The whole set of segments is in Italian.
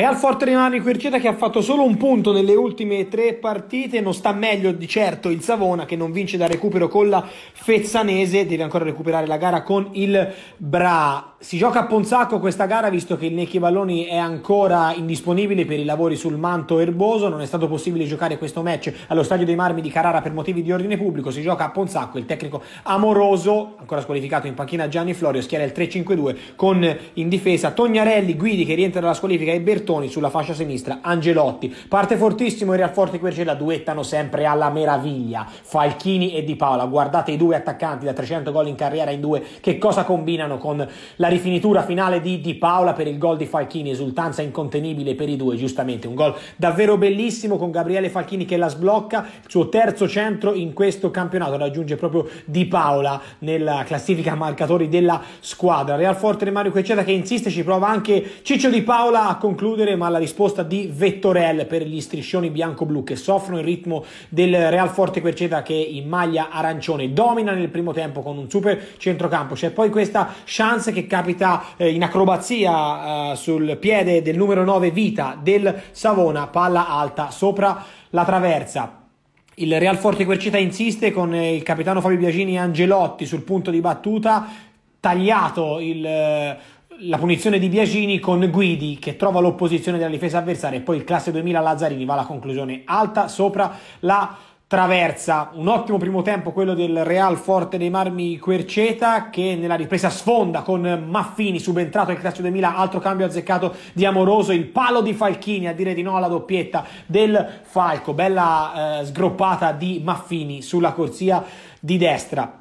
Real Forte rimane in quercieta che ha fatto solo un punto nelle ultime tre partite, non sta meglio di certo il Savona che non vince da recupero con la Fezzanese, deve ancora recuperare la gara con il Bra. Si gioca a Ponzacco questa gara visto che il Necchi Balloni è ancora indisponibile per i lavori sul manto erboso, non è stato possibile giocare questo match allo Stadio dei Marmi di Carrara per motivi di ordine pubblico, si gioca a Ponzacco, il tecnico amoroso, ancora squalificato in panchina Gianni Florio, schiera il 3-5-2 con in difesa Tognarelli, Guidi che rientra dalla squalifica e Bertone Bertoni sulla fascia sinistra, Angelotti, parte fortissimo in Realforte Querce, la duettano sempre alla meraviglia, Falchini e Di Paola, guardate i due attaccanti da 300 gol in carriera in due, che cosa combinano con la rifinitura finale di Di Paola per il gol di Falchini, esultanza incontenibile per i due, giustamente, un gol davvero bellissimo con Gabriele Falchini che la sblocca, il suo terzo centro in questo campionato, raggiunge proprio Di Paola nella classifica marcatori della squadra, Real Forte Mario Querceta che insiste, ci prova anche Ciccio Di Paola a concludere concludere, ma la risposta di Vettorel per gli striscioni bianco-blu che soffrono il ritmo del Real Forte Querceta che in maglia arancione domina nel primo tempo con un super centrocampo. C'è poi questa chance che capita eh, in acrobazia eh, sul piede del numero 9 Vita del Savona, palla alta sopra la traversa. Il Real Forte Querceta insiste con eh, il capitano Fabio Biagini e Angelotti sul punto di battuta, tagliato il eh, la punizione di Biagini con Guidi che trova l'opposizione della difesa avversaria e poi il classe 2000 Lazzarini va alla conclusione alta sopra la traversa. Un ottimo primo tempo quello del Real Forte dei Marmi Querceta che nella ripresa sfonda con Maffini subentrato al classe 2000, altro cambio azzeccato di Amoroso, il palo di Falchini a dire di no alla doppietta del Falco, bella eh, sgroppata di Maffini sulla corsia di destra.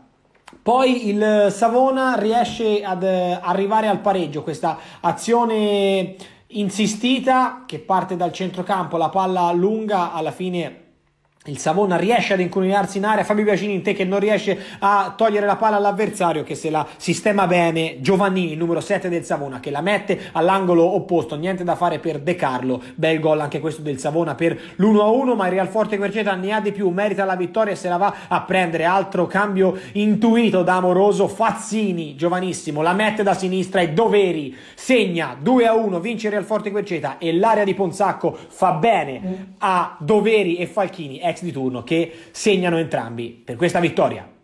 Poi il Savona riesce ad eh, arrivare al pareggio, questa azione insistita che parte dal centrocampo, la palla lunga alla fine il Savona riesce ad inculinarsi in area, Fabio Biagini in te che non riesce a togliere la palla all'avversario che se la sistema bene Giovannini, numero 7 del Savona, che la mette all'angolo opposto, niente da fare per De Carlo, bel gol anche questo del Savona per l'1-1, ma il Real Forte Querceta ne ha di più, merita la vittoria e se la va a prendere, altro cambio intuito da Amoroso, Fazzini, giovanissimo, la mette da sinistra e Doveri segna 2-1, vince il Real Forte Querceta e l'area di Ponzacco fa bene mm. a Doveri e Falchini, ex di turno che segnano entrambi per questa vittoria.